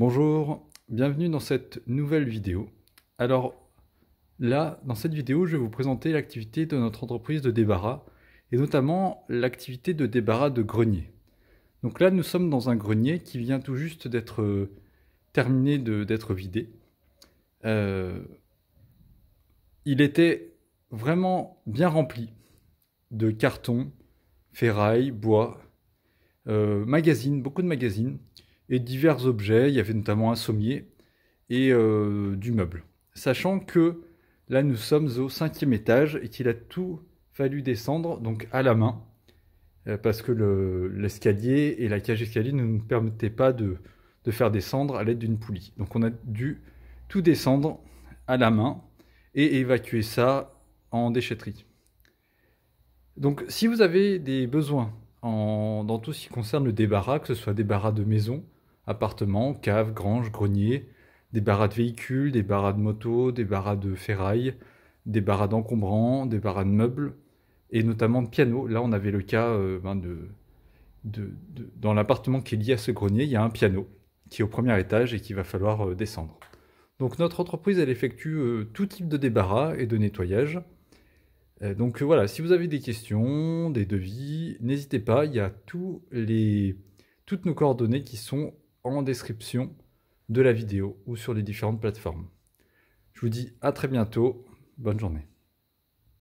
Bonjour, bienvenue dans cette nouvelle vidéo. Alors là, dans cette vidéo, je vais vous présenter l'activité de notre entreprise de débarras et notamment l'activité de débarras de grenier. Donc là, nous sommes dans un grenier qui vient tout juste d'être euh, terminé d'être vidé. Euh, il était vraiment bien rempli de cartons, ferraille, bois, euh, magazines, beaucoup de magazines et divers objets. Il y avait notamment un sommier et euh, du meuble. Sachant que là, nous sommes au cinquième étage et qu'il a tout fallu descendre donc à la main euh, parce que l'escalier et la cage escalier ne nous permettaient pas de, faire descendre à l'aide d'une poulie. Donc on a dû tout descendre à la main et évacuer ça en déchetterie. Donc si vous avez des besoins dans tout ce qui concerne le débarras, que ce soit débarras de maison, appartements, caves, granges, greniers, des barras de véhicules, des barras de motos, des barras de ferraille, des barras d'encombrants, des barras de meubles, et notamment de pianos. Là, on avait le cas euh, ben, de, dans l'appartement qui est lié à ce grenier, il y a un piano qui est au premier étage et qu'il va falloir euh, descendre. Donc notre entreprise, elle effectue euh, tout type de débarras et de nettoyage. donc voilà, si vous avez des questions, des devis, n'hésitez pas, il y a tous les, toutes nos coordonnées qui sont en description de la vidéo ou sur les différentes plateformes. Je vous dis à très bientôt, bonne journée.